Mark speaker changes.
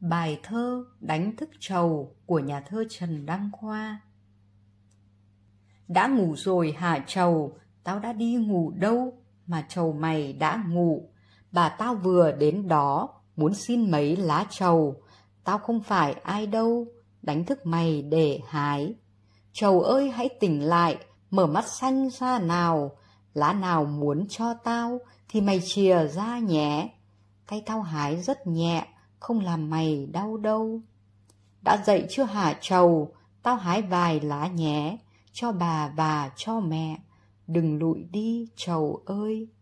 Speaker 1: Bài thơ Đánh thức trầu của nhà thơ Trần Đăng Khoa Đã ngủ rồi hả trầu, tao đã đi ngủ đâu mà trầu mày đã ngủ. Bà tao vừa đến đó, muốn xin mấy lá trầu. Tao không phải ai đâu, đánh thức mày để hái. Trầu ơi hãy tỉnh lại, mở mắt xanh ra nào. Lá nào muốn cho tao thì mày chìa ra nhé. Tay tao hái rất nhẹ, không làm mày đau đâu. Đã dậy chưa hả trầu, tao hái vài lá nhé, cho bà và cho mẹ. Đừng lụi đi trầu ơi.